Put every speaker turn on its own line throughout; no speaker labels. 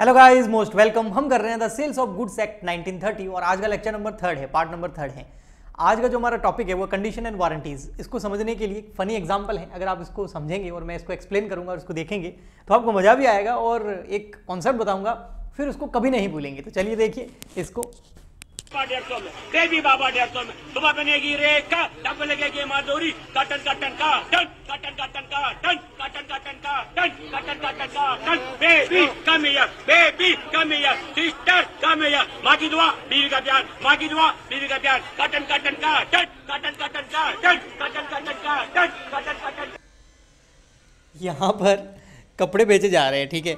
Hello guys most welcome हम कर रहे हैं the sales of goods act 1930 और आज का लेक्चर नंबर थर्ड है पार्ट नंबर थर्ड है आज का जो हमारा टॉपिक है वो कंडीशन एंड वारंटीज इसको समझने के लिए फनी एग्जांपल है अगर आप इसको समझेंगे और मैं इसको एक्सप्लेन करूंगा और इसको देखेंगे तो आपको मज़ा भी आएगा और एक कॉन्सेप्ट बताऊँगा फिर उसको कभी नहीं भूलेंगे तो चलिए देखिए इसको डेढ़ बेबी बाबा डेढ़ सौ में सुबह बनेगी रेख का डब लगेगी माधोरी कटन का टनका टन कटन का टनका टन कटन का टनका टन कटन का टनका टन baby come baby come sister come ईयर माँ की दुआ बीवी का प्यार माँ की दुआ बीवी का प्यार कटन का टनका टन कटन का टनका टन कटन का टनका टन कटन का यहाँ पर कपड़े बेचे जा रहे हैं ठीक है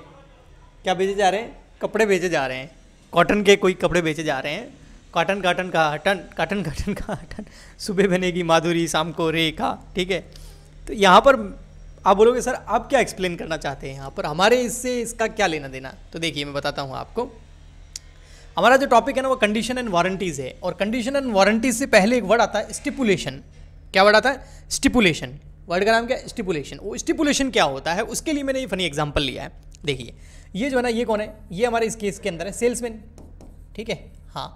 क्या बेचे जा रहे हैं कपड़े बेचे जा रहे हैं कॉटन के कोई कपड़े बेचे जा रहे हैं काटन काटन का हटन काटन काटन का हटन सुबह बनेगी माधुरी शाम को रे का ठीक है तो यहाँ पर आप बोलोगे सर आप क्या एक्सप्लेन करना चाहते हैं यहाँ पर हमारे इससे इसका क्या लेना देना तो देखिए मैं बताता हूँ आपको हमारा जो टॉपिक है ना वो कंडीशन एंड वारंटीज़ है और कंडीशन एंड वारंटीज से पहले एक वर्ड आता है स्टिपुलेशन क्या वर्ड आता है स्टिपुलेशन वर्ड का नाम क्या है स्टिपुलेशन वो स्टिपुलेशन क्या होता है उसके लिए मैंने ये फनी एग्जाम्पल लिया है देखिए ये जो है ना ये कौन है ये हमारे इस केस के अंदर है सेल्समैन ठीक है हाँ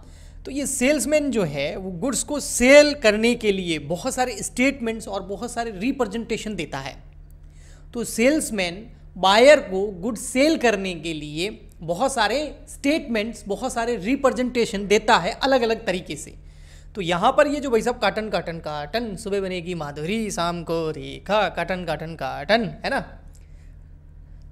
तो ये सेल्समैन जो है वो गुड्स को सेल करने के लिए बहुत सारे स्टेटमेंट्स और बहुत सारे रिप्रेजेंटेशन देता है तो सेल्समैन बायर को गुड सेल करने के लिए बहुत सारे स्टेटमेंट्स बहुत सारे रिप्रेजेंटेशन देता है अलग अलग तरीके से तो यहाँ पर ये जो भाई साहब काटन काटन काटन सुबह बनेगी माधुरी शाम को रेखा काटन काटन काटन है ना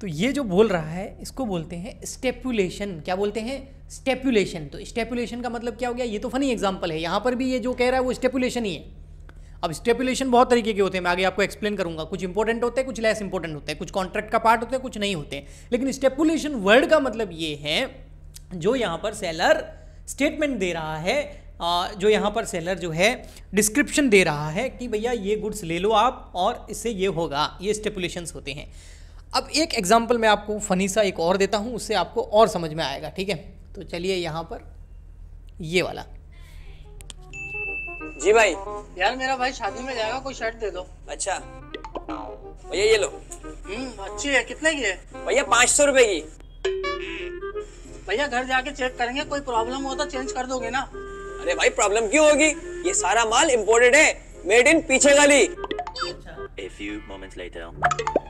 तो ये जो बोल रहा है इसको बोलते हैं स्टेपुलेशन क्या बोलते हैं स्टेपुलेशन तो स्टेपुलेशन का मतलब क्या हो गया ये तो फनी एग्जाम्पल है यहाँ पर भी ये जो कह रहा है वो स्टेपुलेशन ही है अब स्टेपुलेशन बहुत तरीके के होते हैं मैं आगे आपको एक्सप्लेन करूंगा कुछ इंपॉर्टेंट होते हैं कुछ लेस इंपॉर्टेंट होते हैं कुछ कॉन्ट्रैक्ट का पार्ट होते हैं कुछ नहीं होते लेकिन स्टेपुलेशन वर्ड का मतलब ये है जो यहाँ पर सेलर स्टेटमेंट दे रहा है जो यहाँ पर सेलर जो है डिस्क्रिप्शन दे रहा है कि भैया ये गुड्स ले लो आप और इससे ये होगा ये स्टेपुलेशन होते हैं अब एक एग्जाम्पल मैं आपको फनी सा एक और देता हूँ उससे आपको और समझ में आएगा ठीक है तो चलिए यहाँ पर ये वाला जी भाई यार मेरा भाई शादी में जाएगा कोई शर्ट दे दो अच्छा भैया ये लो हम्म, अच्छी है कितने की है भैया पाँच सौ रुपए की भैया घर जाके चेक करेंगे कोई प्रॉब्लम हो तो चेंज कर दोगे ना अरे भाई प्रॉब्लम क्यों होगी ये सारा माल इम्पोर्टेड है मेड इन पीछे गली अच्छा।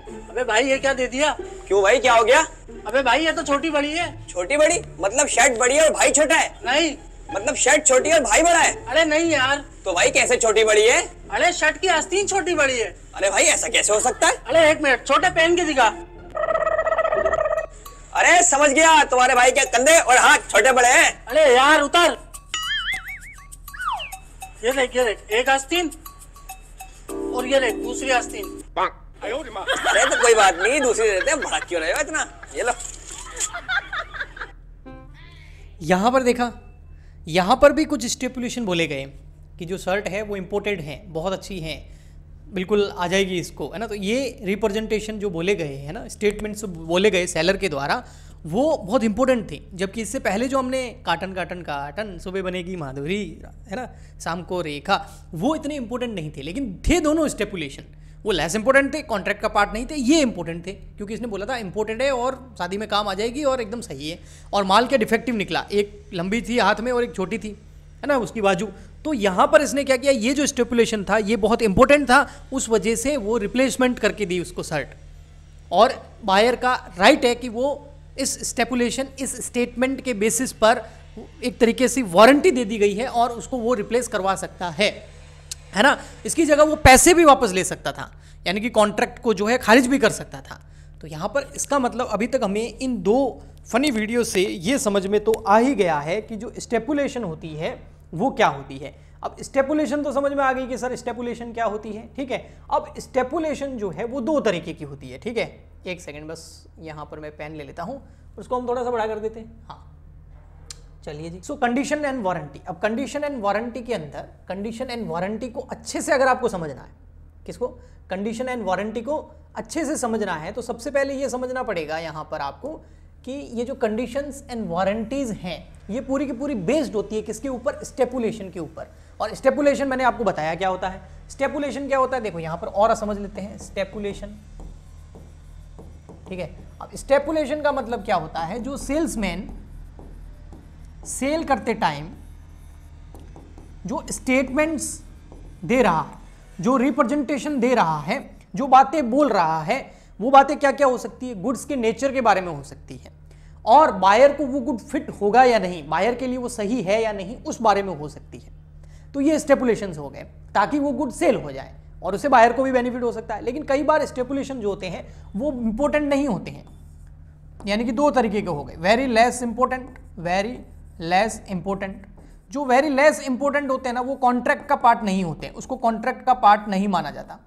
अबे भाई ये क्या दे दिया क्यों भाई क्या हो गया अबे भाई ये तो छोटी बड़ी है छोटी बड़ी मतलब शर्ट बड़ी है और भाई छोटा है नहीं मतलब शर्ट छोटी है और भाई बड़ा है अरे नहीं यार तो भाई कैसे छोटी बड़ी है अरे शर्ट की आस्तीन छोटी बड़ी है अरे भाई ऐसा कैसे हो सकता है अरे एक मिनट छोटे पहन के दिखा अरे समझ गया तुम्हारे भाई के कंधे और हाथ छोटे बड़े हैं अरे यार उतर ये देख ये देख एक आस्तीन और ये देख दूसरी आस्तीन अरे तो कोई बात नहीं दूसरी देते हैं भड़क क्यों रहे हो इतना ये लो यहाँ पर देखा यहाँ पर भी कुछ स्टेपुलेशन बोले गए कि जो शर्ट है वो इम्पोर्टेड है बहुत अच्छी है बिल्कुल आ जाएगी इसको है ना तो ये रिप्रेजेंटेशन जो बोले गए हैं ना स्टेटमेंट्स बोले गए सेलर के द्वारा वो बहुत इंपॉर्टेंट थे जबकि इससे पहले जो हमने काटन काटन काटन सुबह बनेगी माधुरी है ना शाम को रेखा वो इतने इंपॉर्टेंट नहीं थे लेकिन थे दोनों स्टेपुलेशन वो लेस इंपॉर्टेंट थे कॉन्ट्रैक्ट का पार्ट नहीं थे ये इंपॉर्टेंट थे क्योंकि इसने बोला था इंपॉर्टेंट है और शादी में काम आ जाएगी और एकदम सही है और माल क्या डिफेक्टिव निकला एक लंबी थी हाथ में और एक छोटी थी है ना उसकी बाजू तो यहाँ पर इसने क्या किया ये जो स्टेपुलेशन था ये बहुत इंपॉर्टेंट था उस वजह से वो रिप्लेसमेंट करके दी उसको शर्ट और बायर का राइट है कि वो इस स्टेपुलेशन इस स्टेटमेंट के बेसिस पर एक तरीके से वारंटी दे दी गई है और उसको वो रिप्लेस करवा सकता है है ना इसकी जगह वो पैसे भी वापस ले सकता था यानी कि कॉन्ट्रैक्ट को जो है खारिज भी कर सकता था तो यहाँ पर इसका मतलब अभी तक हमें इन दो फनी वीडियो से ये समझ में तो आ ही गया है कि जो स्टेपुलेशन होती है वो क्या होती है अब स्टेपुलेशन तो समझ में आ गई कि सर स्टेपुलेशन क्या होती है ठीक है अब स्टेपुलेशन जो है वो दो तरीके की होती है ठीक है एक सेकेंड बस यहाँ पर मैं पेन ले लेता हूँ उसको हम थोड़ा सा बढ़ा कर देते हैं हाँ चलिए जी सो कंडीशन एंड वारंटी अब कंडीशन एंड वारंटी के अंदर कंडीशन एंड वारंटी को अच्छे से अगर आपको समझना है किसको कंडीशन एंड वारंटी को अच्छे से समझना है तो सबसे पहले ये समझना पड़ेगा यहाँ पर आपको कि ये जो कंडीशंस एंड वारंटीज हैं ये पूरी की पूरी बेस्ड होती है किसके ऊपर स्टेपुलेशन के ऊपर और स्टेपुलेशन मैंने आपको बताया क्या होता है स्टेपुलेशन क्या होता है देखो यहाँ पर और समझ लेते हैं स्टेपुलेशन ठीक है अब स्टेपुलेशन का मतलब क्या होता है जो सेल्समैन सेल करते टाइम जो स्टेटमेंट्स दे रहा है जो रिप्रेजेंटेशन दे रहा है जो बातें बोल रहा है वो बातें क्या क्या हो सकती है गुड्स के नेचर के बारे में हो सकती है और बायर को वो गुड फिट होगा या नहीं बायर के लिए वो सही है या नहीं उस बारे में हो सकती है तो ये स्टेपुलेशन हो गए ताकि वो गुड सेल हो जाए और उसे बायर को भी बेनिफिट हो सकता है लेकिन कई बार स्टेपुलेशन जो होते हैं वो इंपॉर्टेंट नहीं होते हैं यानी कि दो तरीके के हो गए very less important very less important जो वेरी लेस इंपॉर्टेंट होते हैं ना वो कॉन्ट्रैक्ट का पार्ट नहीं होते उसको कॉन्ट्रैक्ट का पार्ट नहीं माना जाता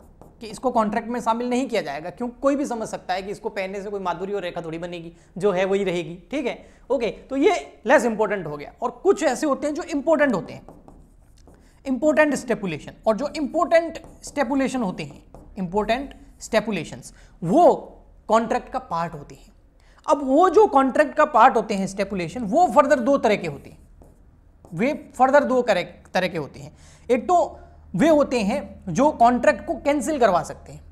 कि इसको कॉन्ट्रैक्ट में शामिल नहीं किया जाएगा क्यों कोई भी समझ सकता है कि इसको पहनने से कोई माधुरी और रेखा थोड़ी बनेगी जो है वही रहेगी ठीक है ओके तो ये लेस इंपॉर्टेंट हो गया और कुछ ऐसे होते हैं जो इंपॉर्टेंट होते हैं इंपॉर्टेंट स्टेपुलेशन और जो इंपॉर्टेंट स्टेपुलेशन होते हैं इंपॉर्टेंट स्टेपुलेशन वो कॉन्ट्रैक्ट का पार्ट होते हैं अब वो जो कॉन्ट्रैक्ट का पार्ट होते हैं स्टेपुलेशन वो फर्दर दो तरह के होते हैं वे फर्दर दो तरह के होते हैं एक तो वे होते हैं जो कॉन्ट्रैक्ट को कैंसिल करवा सकते हैं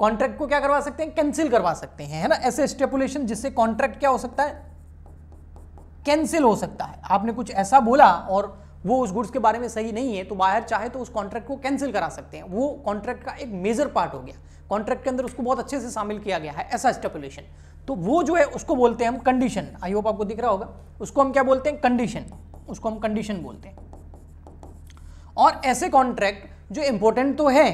कॉन्ट्रैक्ट को क्या करवा सकते हैं कैंसिल करवा सकते हैं है ना ऐसे स्टेपुलेशन जिससे कॉन्ट्रैक्ट क्या हो सकता है कैंसिल हो सकता है आपने कुछ ऐसा बोला और वो उस गुड्स के बारे में सही नहीं है तो बाहर चाहे तो उस कॉन्ट्रैक्ट को कैंसिल करा सकते हैं वो कॉन्ट्रैक्ट का एक मेजर पार्ट हो गया कॉन्ट्रैक्ट के अंदर उसको बहुत अच्छे से शामिल किया गया है ऐसा स्टेपुलेशन तो वो जो है उसको बोलते हैं हम कंडीशन आई होप आपको दिख रहा होगा उसको हम क्या बोलते हैं कंडीशन उसको हम कंडीशन बोलते हैं और ऐसे कॉन्ट्रैक्ट जो इंपॉर्टेंट तो है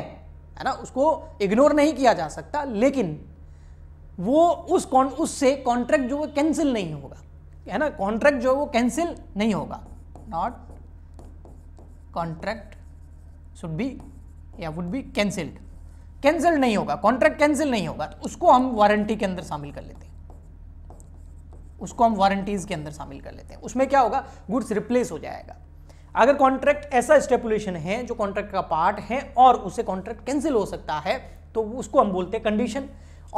है ना उसको इग्नोर नहीं किया जा सकता लेकिन वो उस उससे कॉन्ट्रैक्ट जो है कैंसिल नहीं होगा है ना कॉन्ट्रैक्ट जो है वो कैंसिल नहीं होगा नॉट कॉन्ट्रैक्ट शुड बी या वुड बी कैंसिल्ड कैंसिल नहीं होगा कॉन्ट्रैक्ट कैंसिल नहीं होगा तो उसको हम वारंटी के अंदर शामिल कर लेते हैं उसको हम वारंटीज के अंदर शामिल कर लेते हैं उसमें क्या होगा गुड्स रिप्लेस हो जाएगा अगर कॉन्ट्रैक्ट ऐसा स्टेपुलेशन है जो कॉन्ट्रैक्ट का पार्ट है और उसे कॉन्ट्रैक्ट कैंसिल हो सकता है तो उसको हम बोलते हैं कंडीशन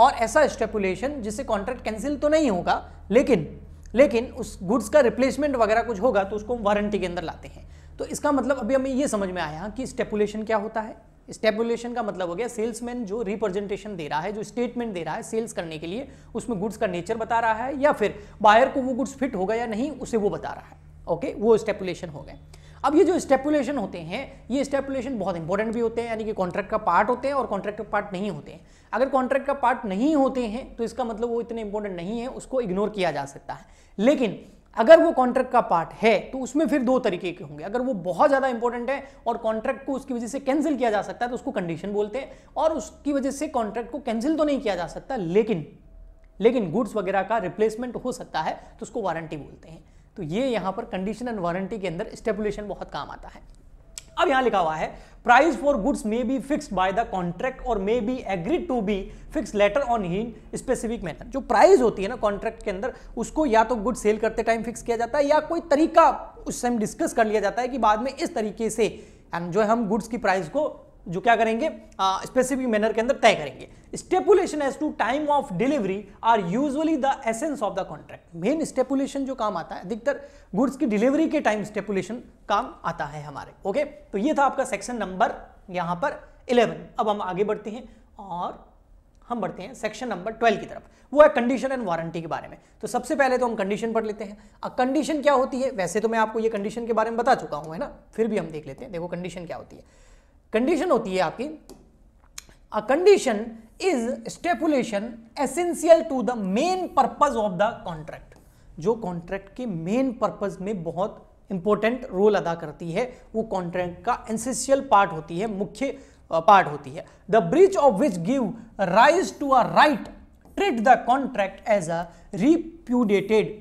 और ऐसा स्टेपुलेशन जिससे कॉन्ट्रैक्ट कैंसिल तो नहीं होगा लेकिन लेकिन उस गुड्स का रिप्लेसमेंट वगैरह कुछ होगा तो उसको हम वारंटी के अंदर लाते हैं तो इसका मतलब अभी हमें यह समझ में आया कि स्टेपुलेशन क्या होता है स्टेबुलेशन का मतलब हो गया सेल्समैन जो रिप्रेजेंटेशन दे रहा है जो स्टेटमेंट दे रहा है सेल्स करने के लिए उसमें गुड्स का नेचर बता रहा है या फिर बायर को वो गुड्स फिट होगा या नहीं उसे वो बता रहा है ओके वो स्टेपुलेशन हो गए अब ये जो स्टेपुलेशन होते हैं ये स्टेपुलेशन बहुत इंपॉर्टेंट भी होते हैं यानी कि कॉन्ट्रैक्ट का पार्ट होते हैं और कॉन्ट्रैक्ट का पार्ट नहीं होते हैं अगर कॉन्ट्रैक्ट का पार्ट नहीं होते हैं तो इसका मतलब वो इतने इंपॉर्टेंट नहीं है उसको इग्नोर किया जा सकता है लेकिन अगर वो कॉन्ट्रैक्ट का पार्ट है तो उसमें फिर दो तरीके के होंगे अगर वो बहुत ज़्यादा इंपॉर्टेंट है और कॉन्ट्रैक्ट को उसकी वजह से कैंसिल किया जा सकता है तो उसको कंडीशन बोलते हैं और उसकी वजह से कॉन्ट्रैक्ट को कैंसिल तो नहीं किया जा सकता लेकिन लेकिन गुड्स वगैरह का रिप्लेसमेंट हो सकता है तो उसको वारंटी बोलते हैं तो ये यहाँ पर कंडीशन एंड वारंटी के अंदर स्टेपुलेशन बहुत काम आता है अब यहां लिखा हुआ है price for goods may be fixed by the contract or may be agreed to be fixed later on he specific manner जो प्राइस होती है ना कॉन्ट्रैक्ट के अंदर उसको या तो गुड सेल करते टाइम फिक्स किया जाता है या कोई तरीका उस टाइम डिस्कस कर लिया जाता है कि बाद में इस तरीके से जो है हम गुड्स की प्राइस को जो क्या करेंगे स्पेसिफिक मैनर के अंदर तय करेंगे stipulation as to time of delivery are usually the essence of the contract main stipulation जो काम आता है अधिकतर गुड्स की डिलीवरी के टाइम स्टेपुलेशन काम आता है हमारे ओके तो ये था आपका सेक्शन नंबर यहां पर इलेवन अब हम आगे बढ़ते हैं और हम बढ़ते हैं सेक्शन नंबर ट्वेल्व की तरफ वो है कंडीशन एंड वारंटी के बारे में तो सबसे पहले तो हम कंडीशन पढ़ लेते हैं अब कंडीशन क्या होती है वैसे तो मैं आपको ये कंडीशन के बारे में बता चुका हूं है ना फिर भी हम देख लेते हैं देखो कंडीशन क्या होती है कंडीशन होती है आपकी a condition is stipulation essential to the main purpose of the contract जो कॉन्ट्रैक्ट के मेन पर्पज में बहुत इंपॉर्टेंट रोल अदा करती है वो कॉन्ट्रैक्ट का एसेंशियल पार्ट होती है मुख्य पार्ट होती है the breach of which give rise to a right treat the contract as a repudiated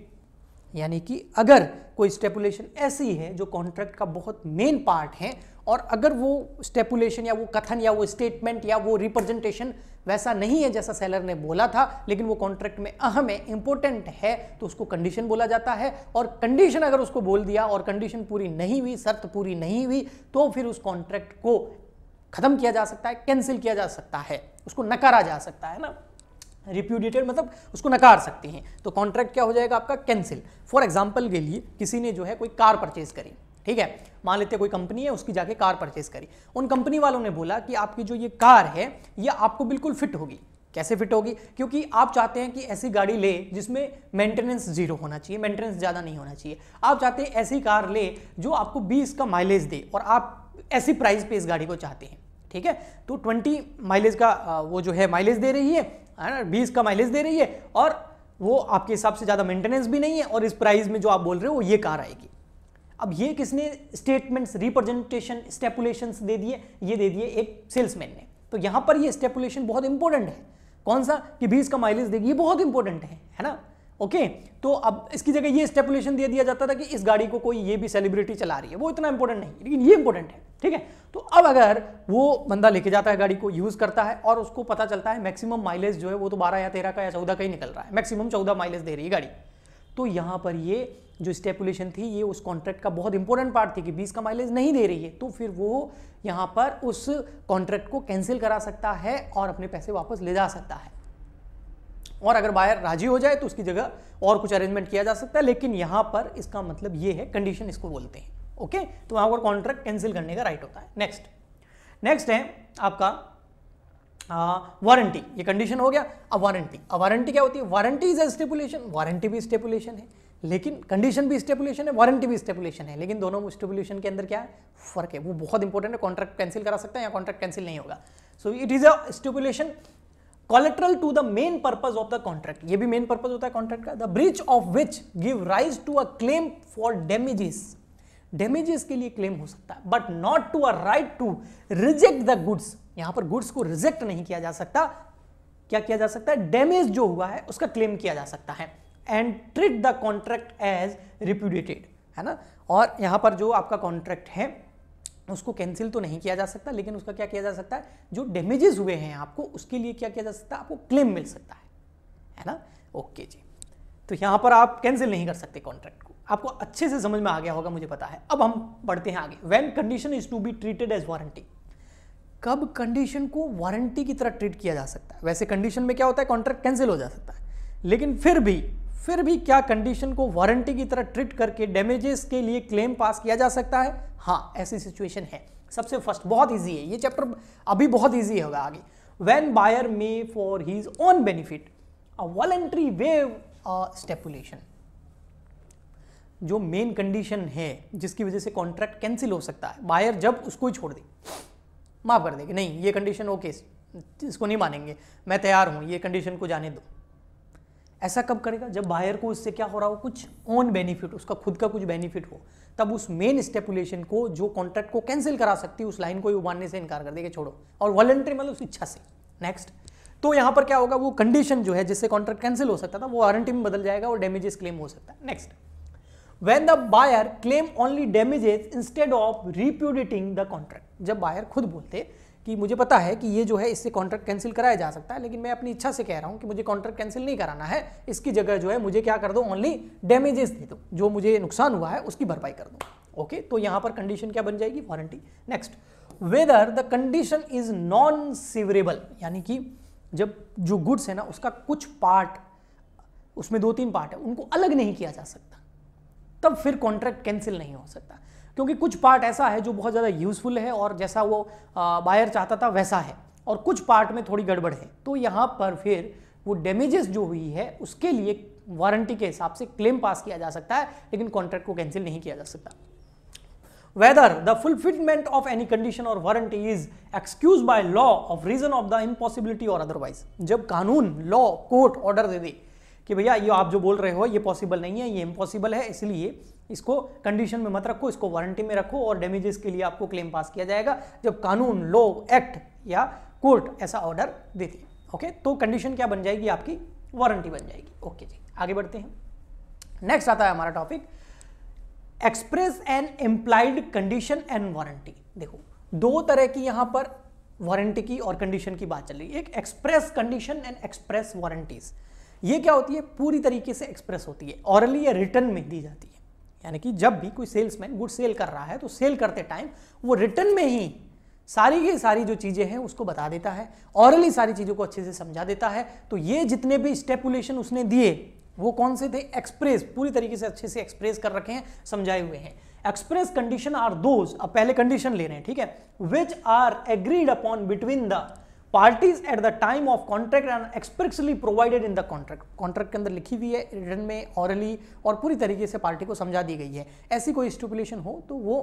यानी कि अगर कोई स्टेपुलेशन ऐसी है जो कॉन्ट्रैक्ट का बहुत मेन पार्ट है और अगर वो स्टेपुलेशन या वो कथन या वो स्टेटमेंट या वो रिप्रेजेंटेशन वैसा नहीं है जैसा सेलर ने बोला था लेकिन वो कॉन्ट्रैक्ट में अहम है इंपॉर्टेंट है तो उसको कंडीशन बोला जाता है और कंडीशन अगर उसको बोल दिया और कंडीशन पूरी नहीं हुई शर्त पूरी नहीं हुई तो फिर उस कॉन्ट्रैक्ट को ख़त्म किया जा सकता है कैंसिल किया जा सकता है उसको नकारा जा सकता है ना रिप्यूडिएटेड मतलब उसको नकार सकते हैं तो कॉन्ट्रैक्ट क्या हो जाएगा आपका कैंसिल फॉर एग्जाम्पल के लिए किसी ने जो है कोई कार परचेज करी ठीक है मान लेते कोई कंपनी है उसकी जाके कार परचेज करी उन कंपनी वालों ने बोला कि आपकी जो ये कार है ये आपको बिल्कुल फिट होगी कैसे फिट होगी क्योंकि आप चाहते हैं कि ऐसी गाड़ी ले जिसमें मेंटेनेंस जीरो होना चाहिए मेंटेनेंस ज़्यादा नहीं होना चाहिए आप चाहते हैं ऐसी कार ले जो आपको बीस का माइलेज दे और आप ऐसी प्राइस पे इस गाड़ी को चाहते हैं ठीक है तो ट्वेंटी माइलेज का वो जो है माइलेज दे रही है है ना बीस का माइलेज दे रही है और वो आपके हिसाब से ज़्यादा मेंटेनेंस भी नहीं है और इस प्राइस में जो आप बोल रहे हो वो ये कार आएगी अब ये किसने स्टेटमेंट्स रिप्रेजेंटेशन स्टेपुलेशन दे दिए ये दे दिए एक सेल्समैन ने तो यहाँ पर ये स्टेपुलेशन बहुत इंपॉर्टेंट है कौन सा कि भी इसका माइलेज देगी ये बहुत इंपॉर्टेंट है है ना ओके तो अब इसकी जगह ये स्टेपुलेशन दे दिया जाता था कि इस गाड़ी को कोई ये भी सेलिब्रिटी चला रही है वो इतना इंपॉर्टेंट नहीं लेकिन ये इंपॉर्टेंट है ठीक है तो अब अगर वो बंदा लेके जाता है गाड़ी को यूज़ करता है और उसको पता चलता है मैक्सिमम माइलेज जो है वो तो बारह या तेरह का या चौदह का ही निकल रहा है मैक्सिमम चौदह माइलेज दे रही है गाड़ी तो यहाँ पर ये जो स्टेपुलेशन थी ये उस कॉन्ट्रैक्ट का बहुत इंपॉर्टेंट पार्ट थी कि बीस का माइलेज नहीं दे रही है तो फिर वो यहाँ पर उस कॉन्ट्रैक्ट को कैंसिल करा सकता है और अपने पैसे वापस ले जा सकता है और अगर बायर राजी हो जाए तो उसकी जगह और कुछ अरेंजमेंट किया जा सकता है लेकिन यहाँ पर इसका मतलब ये है कंडीशन इसको बोलते हैं ओके तो वहाँ पर कॉन्ट्रैक्ट कैंसिल करने का राइट होता है नेक्स्ट नेक्स्ट है आपका वारंटी ये कंडीशन हो गया अब वारंटी अब वारंटी क्या होती है warranty is a stipulation warranty भी स्टेपुलेशन है लेकिन कंडीशन भी स्टेपुलेशन है वारंटी भी स्टेपुलेशन है लेकिन दोनों स्टेपुलेशन के अंदर क्या है फर्क है वो बहुत इंपॉर्टेंट है कॉन्ट्रैक्ट कैंसिल करा सकता है या कॉन्ट्रैक्ट कैंसिल नहीं होगा so it is a stipulation collateral to the main purpose of the contract ये भी मेन पर्पज होता है कॉन्ट्रैक्ट का the breach of which give rise to a claim for damages damages के लिए क्लेम हो सकता है but not to a right to reject the goods यहां पर गुड्स को रिजेक्ट नहीं किया जा सकता क्या किया जा सकता है डैमेज जो हुआ है उसका क्लेम किया जा सकता है and treat the contract as repudiated है ना और यहाँ पर जो आपका कॉन्ट्रैक्ट है उसको कैंसिल तो नहीं किया जा सकता लेकिन उसका क्या किया जा सकता है जो डैमेजेस हुए हैं आपको उसके लिए क्या किया जा सकता है आपको क्लेम मिल सकता है है ना ओके जी तो यहाँ पर आप कैंसिल नहीं कर सकते कॉन्ट्रैक्ट को आपको अच्छे से समझ में आ गया होगा मुझे पता है अब हम बढ़ते हैं आगे when condition is to be treated as warranty कब कंडीशन को वारंटी की तरह ट्रीट किया जा सकता है वैसे कंडीशन में क्या होता है कॉन्ट्रैक्ट कैंसिल हो जा सकता है लेकिन फिर भी फिर भी क्या कंडीशन को वारंटी की तरह ट्रीट करके डैमेजेस के लिए क्लेम पास किया जा सकता है हाँ ऐसी सिचुएशन है सबसे फर्स्ट बहुत ईजी है ये चैप्टर अभी बहुत ईजी होगा आगे when buyer may for his own benefit a voluntary waive stipulation जो मेन कंडीशन है जिसकी वजह से कॉन्ट्रैक्ट कैंसिल हो सकता है बायर जब उसको ही छोड़ दे माफ कर दे कि नहीं ये कंडीशन ओके इसको नहीं मानेंगे मैं तैयार हूँ ये कंडीशन को जाने दो ऐसा कब करेगा जब बायर को इससे क्या हो रहा हो कुछ ऑन बेनिफिट उसका खुद का कुछ बेनिफिट हो तब उस मेन स्टेपुलेशन को जो कॉन्ट्रैक्ट को कैंसिल करा सकती है उस लाइन को उबारने से इनकार कर देगा छोड़ो और वॉलेंट्री मतलब इच्छा से नेक्स्ट तो यहां पर क्या होगा वो कंडीशन जो है जिससे कॉन्ट्रैक्ट कैंसिल हो सकता था वो वारंटी में बदल जाएगा और डैमेजेस क्लेम हो सकता है next when the buyer claim only damages instead of repudiating the contract जब बायर खुद बोलते कि मुझे पता है कि ये जो है इससे कॉन्ट्रैक्ट कैंसिल कराया जा सकता है लेकिन मैं अपनी इच्छा से कह रहा हूँ कि मुझे कॉन्ट्रैक्ट कैंसिल नहीं कराना है इसकी जगह जो है मुझे क्या कर दो ओनली डैमेजेस दे दो जो मुझे नुकसान हुआ है उसकी भरपाई कर दो ओके तो यहाँ पर कंडीशन क्या बन जाएगी warranty next whether the condition is non severable यानी कि जब जो गुड्स है ना उसका कुछ पार्ट उसमें दो तीन पार्ट है उनको अलग नहीं किया जा सकता तब फिर कॉन्ट्रैक्ट कैंसिल नहीं हो सकता क्योंकि कुछ पार्ट ऐसा है जो बहुत ज़्यादा यूजफुल है और जैसा वो बायर चाहता था वैसा है और कुछ पार्ट में थोड़ी गड़बड़ है तो यहाँ पर फिर वो डैमेजेस जो हुई है उसके लिए वारंटी के हिसाब से क्लेम पास किया जा सकता है लेकिन कॉन्ट्रैक्ट को कैंसिल नहीं किया जा सकता whether the fulfillment of any condition और warranty is excuse by law of reason of the impossibility or otherwise जब कानून लॉ कोर्ट ऑर्डर दे दे कि भैया ये आप जो बोल रहे हो ये पॉसिबल नहीं है ये इम्पॉसिबल है इसलिए इसको कंडीशन में मत रखो इसको वारंटी में रखो और डैमेजेस के लिए आपको क्लेम पास किया जाएगा जब कानून लॉ एक्ट या कोर्ट ऐसा ऑर्डर देती है ओके तो कंडीशन क्या बन जाएगी आपकी वारंटी बन जाएगी ओके जी आगे बढ़ते हैं नेक्स्ट आता है हमारा topic express and implied condition and warranty देखो दो तरह की यहां पर वारंटी की और कंडीशन की बात चल रही है एक express condition and express warranties ये क्या होती है पूरी तरीके से एक्सप्रेस होती है ऑरली या रिटर्न में दी जाती है यानी कि जब भी कोई सेल्समैन गुड सेल कर रहा है तो सेल करते टाइम वो रिटर्न में ही सारी की सारी जो चीज़ें हैं उसको बता देता है ऑरली सारी चीज़ों को अच्छे से समझा देता है तो ये जितने भी स्टेपुलेशन उसने दिए वो कौन से थे एक्सप्रेस पूरी तरीके से अच्छे से एक्सप्रेस कर रखे हैं समझाए हुए हैं एक्सप्रेस कंडीशन आर दोज अब पहले कंडीशन ले रहे हैं ठीक है which are agreed upon between the parties at the time of contract and expressly provided in the contract contract के अंदर लिखी हुई है रिटर्न में ऑरली और पूरी तरीके से पार्टी को समझा दी गई है ऐसी कोई स्टिपुलेशन हो तो वो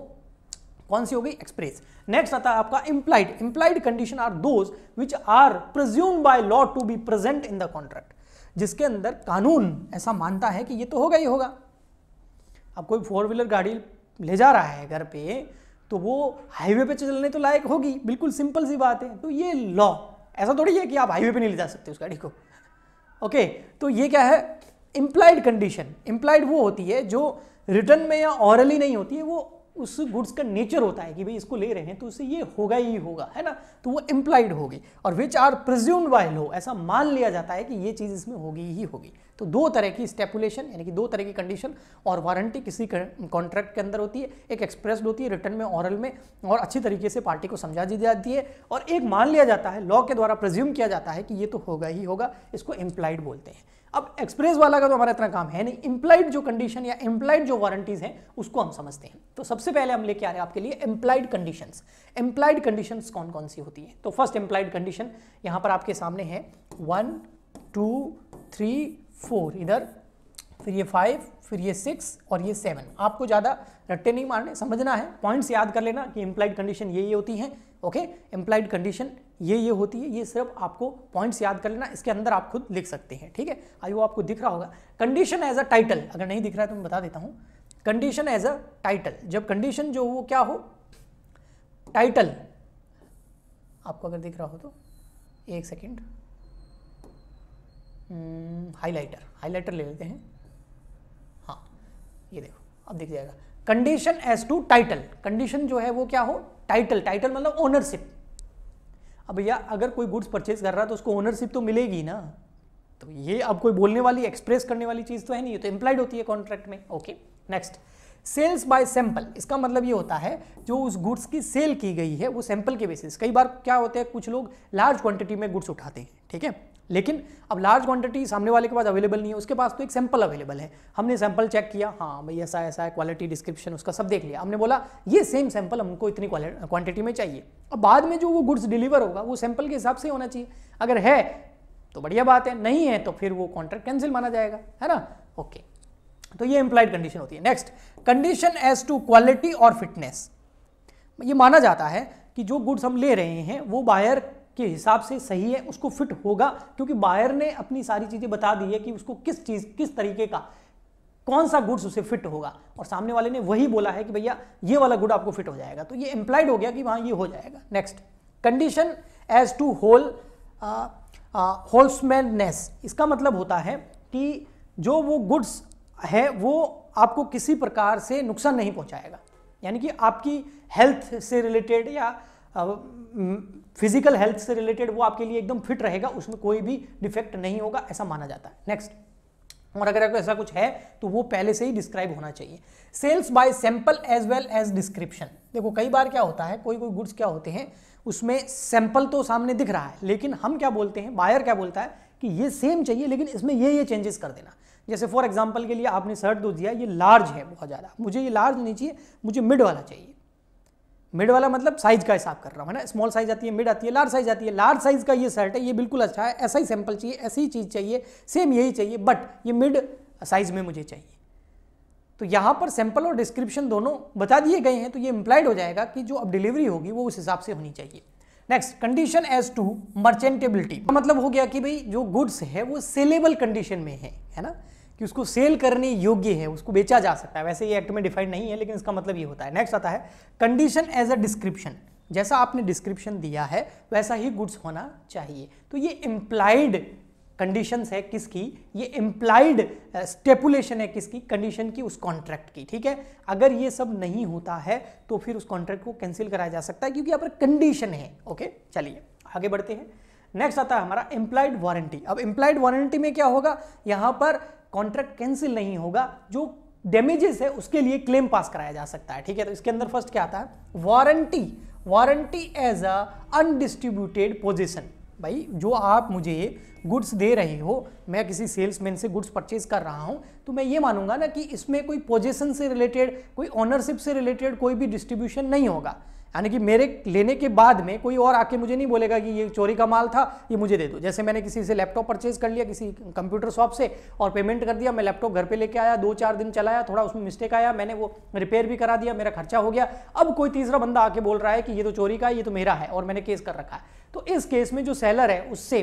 कौन सी हो गई एक्सप्रेस नेक्स्ट आता है आपका implied implied condition are those which are presume by law to be present in the contract जिसके अंदर कानून ऐसा मानता है कि ये तो होगा ही होगा अब कोई फोर व्हीलर गाड़ी ले जा रहा है घर पे तो वो हाईवे पे चलने तो लायक होगी बिल्कुल सिंपल सी बात है तो ये लॉ ऐसा थोड़ी है कि आप हाईवे पे नहीं ले जा सकते उस गाड़ी को ओके तो ये क्या है इम्प्लाइड कंडीशन इम्प्लाइड वो होती है जो रिटर्न में या ऑरली नहीं होती है वो उस गुड्स का नेचर होता है कि भाई इसको ले रहे हैं तो उसे ये होगा ही होगा है ना तो वो इम्प्लाइड होगी और which are presumed by law ऐसा मान लिया जाता है कि ये चीज़ इसमें होगी ही होगी तो दो तरह की स्टेपुलेशन यानी कि दो तरह की कंडीशन और वारंटी किसी कॉन्ट्रैक्ट के अंदर होती है एक एक्सप्रेस्ड होती है रिटर्न में ऑरल में और अच्छी तरीके से पार्टी को समझा दी जाती है और एक मान लिया जाता है लॉ के द्वारा प्रज्यूम किया जाता है कि ये तो होगा ही होगा इसको इम्प्लाइड बोलते हैं अब एक्सप्रेस वाला का तो हमारा इतना काम है नहीं इम्प्लाइड जो कंडीशन या इम्प्लाइड जो वारंटीज हैं उसको हम समझते हैं तो सबसे पहले हम लेके आ रहे हैं आपके लिए एम्प्लाइड कंडीशन एम्प्लाइड कंडीशन कौन कौन सी होती है तो फर्स्ट एम्प्लाइड कंडीशन यहाँ पर आपके सामने है वन टू थ्री फोर इधर फिर ये फाइव फिर ये सिक्स और ये सेवन आपको ज़्यादा रट्टे नहीं मारने समझना है पॉइंट्स याद कर लेना कि इम्प्लाइड कंडीशन ये ये होती है ओके इम्प्लाइड कंडीशन ये ये होती है ये सिर्फ आपको पॉइंट्स याद कर लेना इसके अंदर आप खुद लिख सकते हैं ठीक है आई वो आपको दिख रहा होगा कंडीशन एज अ टाइटल अगर नहीं दिख रहा है तो मैं बता देता हूँ कंडीशन एज अ टाइटल जब कंडीशन जो वो क्या हो टाइटल आपको अगर दिख रहा हो तो एक सेकेंड हाईलाइटर हाईलाइटर ले लेते हैं हाँ ये देखो अब दिख जाएगा condition as to title condition जो है वो क्या हो टाइटल टाइटल मतलब ओनरशिप अब भैया अगर कोई गुड्स परचेज कर रहा है तो उसको ओनरशिप तो मिलेगी ना तो ये अब कोई बोलने वाली एक्सप्रेस करने वाली चीज़ तो है नहीं ये तो इंप्लाइड होती है कॉन्ट्रैक्ट में okay next sales by sample इसका मतलब ये होता है जो उस गुड्स की सेल की गई है वो सैंपल के बेसिस कई बार क्या होते हैं कुछ लोग लार्ज क्वांटिटी में गुड्स उठाते हैं ठीक है लेकिन अब लार्ज क्वांटिटी सामने वाले के पास अवेलेबल नहीं है उसके पास तो एक सैंपल अवेलेबल है हमने सैंपल चेक किया हाँ भाई ऐसा ऐसा है क्वालिटी डिस्क्रिप्शन उसका सब देख लिया हमने बोला ये सेम सैंपल हमको इतनी क्वांटिटी में चाहिए अब बाद में जो वो गुड्स डिलीवर होगा वो सैंपल के हिसाब से होना चाहिए अगर है तो बढ़िया बात है नहीं है तो फिर वो कॉन्ट्रैक्ट कैंसिल माना जाएगा है ना ओके तो ये इंप्लाइड कंडीशन होती है next condition as to quality or fitness ये माना जाता है कि जो गुड्स हम ले रहे हैं वो बायर के हिसाब से सही है उसको फिट होगा क्योंकि बायर ने अपनी सारी चीज़ें बता दी है कि उसको किस चीज़ किस तरीके का कौन सा गुड्स उसे फिट होगा और सामने वाले ने वही बोला है कि भैया ये वाला गुड आपको फिट हो जाएगा तो ये एम्प्लाइड हो गया कि वहाँ ये हो जाएगा next condition as to whole wholesomeness इसका मतलब होता है कि जो वो गुड्स है वो आपको किसी प्रकार से नुकसान नहीं पहुँचाएगा यानी कि आपकी हेल्थ से रिलेटेड या फिजिकल हेल्थ से रिलेटेड वो आपके लिए एकदम फिट रहेगा उसमें कोई भी डिफेक्ट नहीं होगा ऐसा माना जाता है नेक्स्ट और अगर आपको ऐसा कुछ है तो वो पहले से ही डिस्क्राइब होना चाहिए sales by sample as well as description देखो कई बार क्या होता है कोई कोई गुड्स क्या होते हैं उसमें सैंपल तो सामने दिख रहा है लेकिन हम क्या बोलते हैं बायर क्या बोलता है कि ये सेम चाहिए लेकिन इसमें ये ये चेंजेस कर देना जैसे फॉर एग्जाम्पल के लिए आपने शर्ट दो तो दिया ये लार्ज है बहुत ज़्यादा मुझे ये लार्ज नहीं चाहिए मुझे मिड वाला चाहिए मिड वाला मतलब साइज का हिसाब कर रहा हूँ है ना स्मॉल साइज आती है मिड आती है लार्ज साइज आती है लार्ज साइज का ये शर्ट है ये बिल्कुल अच्छा है ऐसा ही सैंपल चाहिए ऐसी ही चीज़ चाहिए सेम यही चाहिए बट ये मिड साइज में मुझे चाहिए तो यहाँ पर सैंपल और डिस्क्रिप्शन दोनों बता दिए गए हैं तो ये इम्प्लाइड हो जाएगा कि जो अब डिलीवरी होगी वो उस हिसाब से होनी चाहिए next condition as to merchantability मतलब हो गया कि भाई जो गुड्स है वो सेलेबल कंडीशन में है है ना कि उसको सेल करने योग्य है उसको बेचा जा सकता है वैसे ये एक्ट में डिफाइंड नहीं है लेकिन इसका मतलब ये होता है नेक्स्ट आता है कंडीशन एज अ डिस्क्रिप्शन जैसा आपने डिस्क्रिप्शन दिया है वैसा ही गुड्स होना चाहिए तो ये इम्प्लाइड कंडीशंस है किसकी ये इम्प्लाइड स्टेपुलेशन uh, है किसकी कंडीशन की उस कॉन्ट्रैक्ट की ठीक है अगर ये सब नहीं होता है तो फिर उस कॉन्ट्रैक्ट को कैंसिल कराया जा सकता है क्योंकि यहाँ पर कंडीशन है ओके चलिए आगे बढ़ते हैं नेक्स्ट आता है हमारा एम्प्लाइड वारंटी अब एम्प्लाइड वारंटी में क्या होगा यहां पर कॉन्ट्रैक्ट कैंसिल नहीं होगा जो डैमेजेस है उसके लिए क्लेम पास कराया जा सकता है ठीक है तो इसके अंदर फर्स्ट क्या आता है warranty warranty as a undistributed position भाई जो आप मुझे गुड्स दे रहे हो मैं किसी सेल्समैन से गुड्स परचेज कर रहा हूँ तो मैं ये मानूंगा ना कि इसमें कोई पोजिशन से रिलेटेड कोई ऑनरशिप से रिलेटेड कोई भी डिस्ट्रीब्यूशन नहीं होगा यानी कि मेरे लेने के बाद में कोई और आके मुझे नहीं बोलेगा कि ये चोरी का माल था ये मुझे दे दो जैसे मैंने किसी से लैपटॉप परचेज कर लिया किसी कंप्यूटर शॉप से और पेमेंट कर दिया मैं लैपटॉप घर पे लेके आया दो चार दिन चलाया थोड़ा उसमें मिस्टेक आया मैंने वो रिपेयर भी करा दिया मेरा खर्चा हो गया अब कोई तीसरा बंदा आके बोल रहा है कि ये तो चोरी का है ये तो मेरा है और मैंने केस कर रखा है तो इस केस में जो सेलर है उससे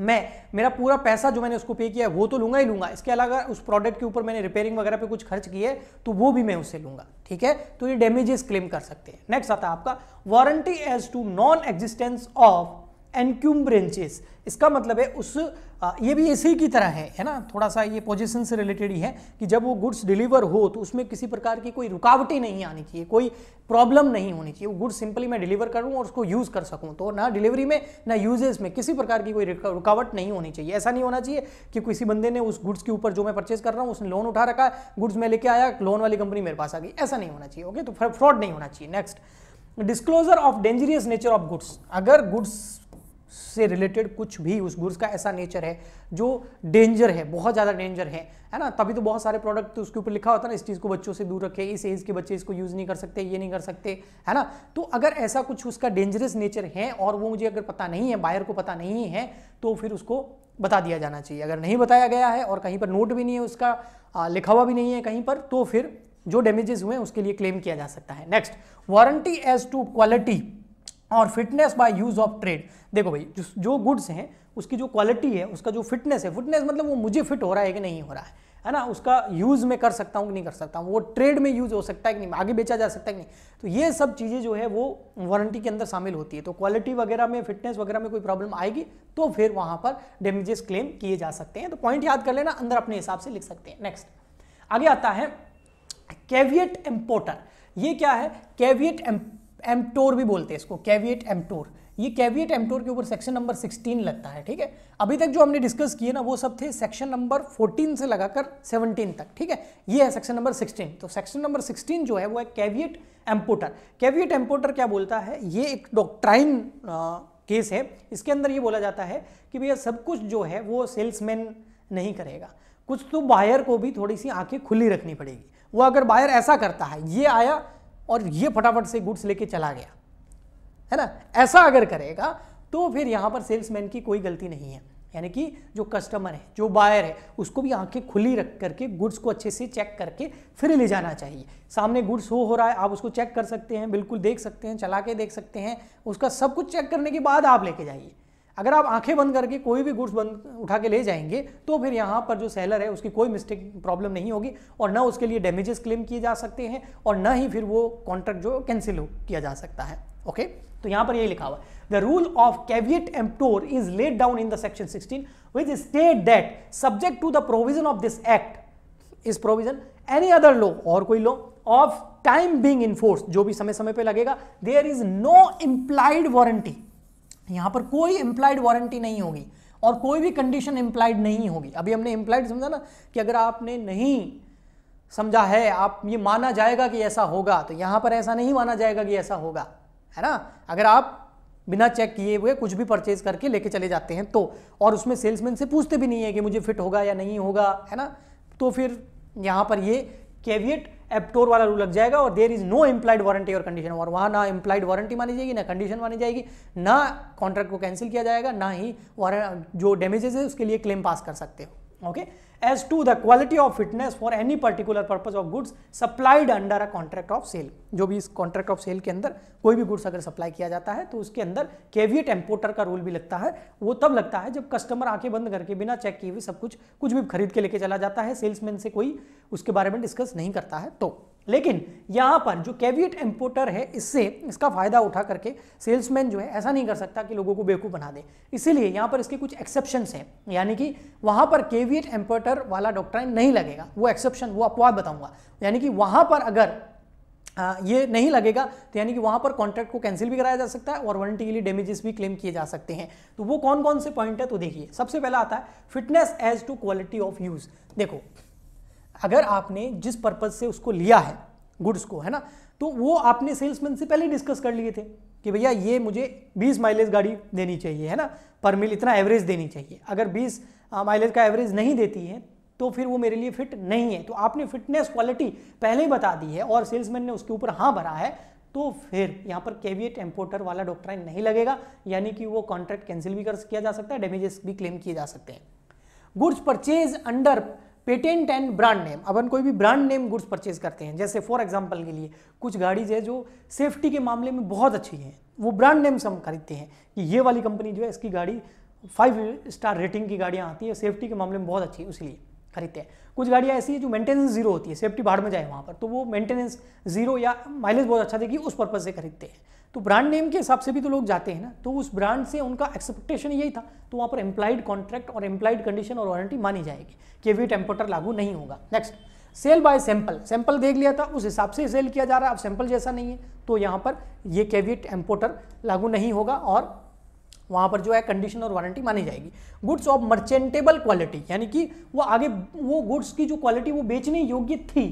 मैं मेरा पूरा पैसा जो मैंने उसको पे किया है वो तो लूंगा ही लूंगा इसके अलावा उस प्रोडक्ट के ऊपर मैंने रिपेयरिंग वगैरह पे कुछ खर्च किए तो वो भी मैं उससे लूंगा ठीक है तो ये डैमेजेस क्लेम कर सकते हैं नेक्स्ट आता है आपका warranty as to non existence of encumbrances इसका मतलब है उस ये भी इसी की तरह है है ना थोड़ा सा ये पोजीशन से रिलेटेड ही है कि जब वो गुड्स डिलीवर हो तो उसमें किसी प्रकार की कोई रुकावटें नहीं आनी चाहिए कोई प्रॉब्लम नहीं होनी चाहिए वो गुड्स सिंपली मैं डिलीवर करूँ और उसको यूज़ कर सकूँ तो ना डिलीवरी में ना यूजेज में किसी प्रकार की कोई रुकावट नहीं होनी चाहिए ऐसा नहीं होना चाहिए कि किसी बंदे ने उस गुड्स के ऊपर जो मैं परचेज कर रहा हूँ उसने लोन उठा रखा है गुड्स मैं लेके आया लोन वाली कंपनी मेरे पास आ गई ऐसा नहीं होना चाहिए ओके तो फ्रॉड नहीं होना चाहिए next disclosure of dangerous nature of goods अगर गुड्स से रिलेटेड कुछ भी उस गुड्स का ऐसा नेचर है जो डेंजर है बहुत ज़्यादा डेंजर है है ना तभी तो बहुत सारे प्रोडक्ट तो उसके ऊपर लिखा होता है ना इस चीज़ को बच्चों से दूर रखें इस एज के बच्चे इसको यूज़ नहीं कर सकते ये नहीं कर सकते है ना तो अगर ऐसा कुछ उसका डेंजरस नेचर है और वो मुझे अगर पता नहीं है बायर को पता नहीं है तो फिर उसको बता दिया जाना चाहिए अगर नहीं बताया गया है और कहीं पर नोट भी नहीं है उसका लिखा हुआ भी नहीं है कहीं पर तो फिर जो डैमेजेस हुए हैं उसके लिए क्लेम किया जा सकता है next warranty as to quality or fitness by use of trade देखो भाई जो गुड्स हैं उसकी जो क्वालिटी है उसका जो फिटनेस है फिटनेस मतलब वो मुझे फिट हो रहा है कि नहीं हो रहा है है ना उसका यूज़ में कर सकता हूँ कि नहीं कर सकता हूँ वो ट्रेड में यूज़ हो सकता है कि नहीं आगे बेचा जा सकता है कि नहीं तो ये सब चीज़ें जो है वो वारंटी के अंदर शामिल होती है तो क्वालिटी वगैरह में फिटनेस वगैरह में कोई प्रॉब्लम आएगी तो फिर वहाँ पर डैमेजेस क्लेम किए जा सकते हैं तो पॉइंट याद कर लेना अंदर अपने हिसाब से लिख सकते हैं नेक्स्ट आगे आता है कैवियट इम्पोर्टर ये क्या है कैवियट एमटोर भी बोलते हैं इसको कैविएट एमटोर ये कैविएट एमटोर के ऊपर सेक्शन नंबर 16 लगता है ठीक है अभी तक जो हमने डिस्कस किए ना वो सब थे सेक्शन नंबर 14 से लगाकर 17 तक ठीक है ये है सेक्शन नंबर 16 तो सेक्शन नंबर 16 जो है वो है कैविएट एम्पोटर कैविएट एम्पोटर क्या बोलता है ये एक डॉक्ट्राइन केस है इसके अंदर ये बोला जाता है कि भैया सब कुछ जो है वो सेल्समैन नहीं करेगा कुछ तो बायर को भी थोड़ी सी आंखें खुली रखनी पड़ेगी वो अगर बायर ऐसा करता है ये आया और ये फटाफट से गुड्स लेके चला गया है ना ऐसा अगर करेगा तो फिर यहाँ पर सेल्समैन की कोई गलती नहीं है यानी कि जो कस्टमर है जो बायर है उसको भी आंखें खुली रख करके गुड्स को अच्छे से चेक करके फिर ले जाना चाहिए सामने गुड्स हो हो रहा है आप उसको चेक कर सकते हैं बिल्कुल देख सकते हैं चला के देख सकते हैं उसका सब कुछ चेक करने के बाद आप लेके जाइए अगर आप आंखें बंद करके कोई भी गुड्स बंद उठा के ले जाएंगे तो फिर यहाँ पर जो सेलर है उसकी कोई मिस्टेक प्रॉब्लम नहीं होगी और ना उसके लिए डैमेजेस क्लेम किए जा सकते हैं और ना ही फिर वो कॉन्ट्रैक्ट जो कैंसिल किया जा सकता है ओके तो यहाँ पर यही लिखा हुआ the rule of caveat emptor is laid down in the section sixteen which state that subject to the provision of this act is provision any other law or कोई law of time being in force जो भी समय समय पर लगेगा there is no implied warranty यहाँ पर कोई इंप्लाइड वारंटी नहीं होगी और कोई भी कंडीशन इंप्लाइड नहीं होगी अभी हमने इंप्लाइड समझा ना कि अगर आपने नहीं समझा है आप ये माना जाएगा कि ऐसा होगा तो यहाँ पर ऐसा नहीं माना जाएगा कि ऐसा होगा है ना अगर आप बिना चेक किए हुए कुछ भी परचेज करके लेके चले जाते हैं तो और उसमें सेल्समैन से पूछते भी नहीं है कि मुझे फिट होगा या नहीं होगा है ना तो फिर यहाँ पर ये केवियट एप्टोर वाला रूल लग जाएगा और there is no implied warranty or condition और वहाँ ना इम्प्लाइड वारंटी मानी जाएगी ना कंडीशन मानी जाएगी ना कॉन्ट्रैक्ट को कैंसिल किया जाएगा ना ही जो डैमेजेस है उसके लिए क्लेम पास कर सकते हो okay as to the quality of fitness for any particular purpose of goods supplied under a contract of sale जो भी इस contract of sale के अंदर कोई भी goods अगर supply किया जाता है तो उसके अंदर caveat importer का rule भी लगता है वो तब लगता है जब customer आंखें बंद करके बिना check किए हुए सब कुछ कुछ भी खरीद के लेके चला जाता है salesman से कोई उसके बारे में discuss नहीं करता है तो लेकिन यहाँ पर जो कैविएट इम्पोर्टर है इससे इसका फायदा उठा करके सेल्समैन जो है ऐसा नहीं कर सकता कि लोगों को बेवकूफ़ बना दे इसीलिए यहाँ पर इसके कुछ एक्सेप्शन हैं यानी कि वहाँ पर कैविएट इम्पोर्टर वाला डॉक्ट्राइन नहीं लगेगा वो एक्सेप्शन वो अपवाद बताऊंगा यानी कि वहाँ पर अगर आ, ये नहीं लगेगा तो यानी कि वहाँ पर कॉन्ट्रैक्ट को कैंसिल भी कराया जा सकता है और वारंटी के लिए डेमेजेस भी क्लेम किए जा सकते हैं तो वो कौन कौन से पॉइंट है तो देखिए सबसे पहला आता है fitness as to quality of use देखो अगर आपने जिस पर्पज से उसको लिया है गुड्स को है ना तो वो आपने सेल्समैन से पहले डिस्कस कर लिए थे कि भैया ये मुझे 20 माइलेज गाड़ी देनी चाहिए है ना पर मिल इतना एवरेज देनी चाहिए अगर 20 माइलेज का एवरेज नहीं देती है तो फिर वो मेरे लिए फिट नहीं है तो आपने फिटनेस क्वालिटी पहले ही बता दी है और सेल्समैन ने उसके ऊपर हाँ भरा है तो फिर यहाँ पर केविएट एम्पोर्टर वाला डॉक्ट्राइन नहीं लगेगा यानी कि वो कॉन्ट्रैक्ट कैंसिल भी कर किया जा सकता है डैमेजेस भी क्लेम किए जा सकते हैं goods purchase under patent and brand name अपन कोई भी ब्रांड नेम गुड्स परचेज करते हैं जैसे फॉर एग्जाम्पल के लिए कुछ गाड़ीज है जो सेफ्टी के मामले में बहुत अच्छी हैं वो ब्रांड नेम से हम खरीदते हैं कि ये वाली कंपनी जो है इसकी गाड़ी फाइव स्टार रेटिंग की गाड़ियाँ आती है सेफ्टी के मामले में बहुत अच्छी है इसलिए खरीदते हैं कुछ गाड़ियाँ ऐसी हैं जो मेंटेनेंस जीरो होती है सेफ्टी बाढ़ में जाए वहाँ पर तो वो मेंटेनेंस जीरो या माइलेज बहुत अच्छा देगी उस पर्पज़ से खरीदते हैं तो ब्रांड नेम के हिसाब से भी तो लोग जाते हैं ना तो उस ब्रांड से उनका एक्सपेक्टेशन यही था तो वहाँ पर एम्प्लाइड कॉन्ट्रैक्ट और एम्प्लाइड कंडीशन और वारंटी मानी जाएगी कि वी टेम्पोटर लागू नहीं होगा next sale by sample sample देख लिया था उस हिसाब से सेल किया जा रहा है अब सैंपल जैसा नहीं है तो यहाँ पर ये कैविट एम्पोटर लागू नहीं होगा और वहाँ पर जो है कंडीशन और वारंटी मानी जाएगी गुड्स ऑफ मर्चेंटेबल क्वालिटी यानी कि वो आगे वो गुड्स की जो क्वालिटी वो बेचने योग्य थी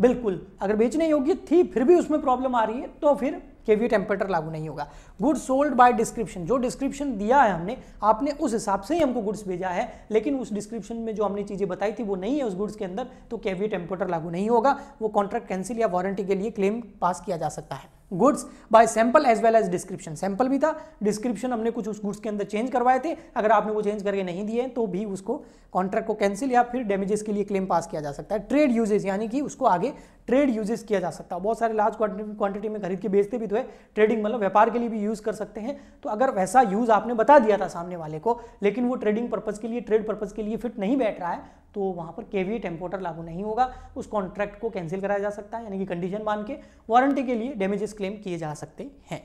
बिल्कुल अगर बेचने योग्य थी फिर भी उसमें प्रॉब्लम आ रही है तो फिर केवी टेम्परेटर लागू नहीं होगा गुड्स सोल्ड बाय डिस्क्रिप्शन जो डिस्क्रिप्शन दिया है हमने आपने उस हिसाब से ही हमको गुड्स भेजा है लेकिन उस डिस्क्रिप्शन में जो हमने चीज़ें बताई थी वो नहीं है उस गुड्स के अंदर तो केवी टेम्परेचर लागू नहीं होगा वो कॉन्ट्रैक्ट कैंसिल या वारंटी के लिए क्लेम पास किया जा सकता है goods by sample as well as description sample भी था डिस्क्रिप्शन हमने कुछ उस गुड्स के अंदर चेंज करवाए थे अगर आपने वो चेंज करके नहीं दिए तो भी उसको कॉन्ट्रैक्ट को कैंसिल या फिर डैमेजेस के लिए क्लेम पास किया जा सकता है ट्रेड यूजेस यानी कि उसको आगे ट्रेड यूजेस किया जा सकता है बहुत सारे लार्ज क्वांटिटी में खरीद के बेचते भी तो है ट्रेडिंग मतलब व्यापार के लिए भी यूज़ कर सकते हैं तो अगर वैसा यूज़ आपने बता दिया था सामने वाले को लेकिन वो ट्रेडिंग पर्पज़ के लिए ट्रेड पर्पज़ के लिए फिट नहीं बैठ रहा है तो वहाँ पर केवी टेम्पोटर लागू नहीं होगा उस कॉन्ट्रैक्ट को कैंसिल कराया जा सकता है यानी कि कंडीशन मान के वारंटी के लिए डैमेजेस क्लेम किए जा सकते हैं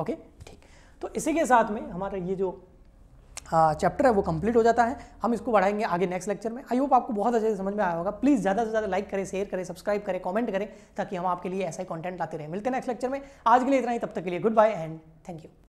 ओके ठीक तो इसी के साथ में हमारा ये जो चैप्टर है वो कंप्लीट हो जाता है हम इसको बढ़ाएंगे आगे नेक्स्ट लेक्चर में आई होप आपको बहुत अच्छे से समझ में आया होगा प्लीज़ ज़्यादा से ज़्यादा लाइक करें शेयर करें सब्सक्राइब करें कमेंट करें ताकि हम आपके लिए ऐसा ही कंटेंट लाते रहें मिलते हैं नेक्स्ट लेक्चर में आज के लिए इतना ही तब तक के लिए goodbye and thank you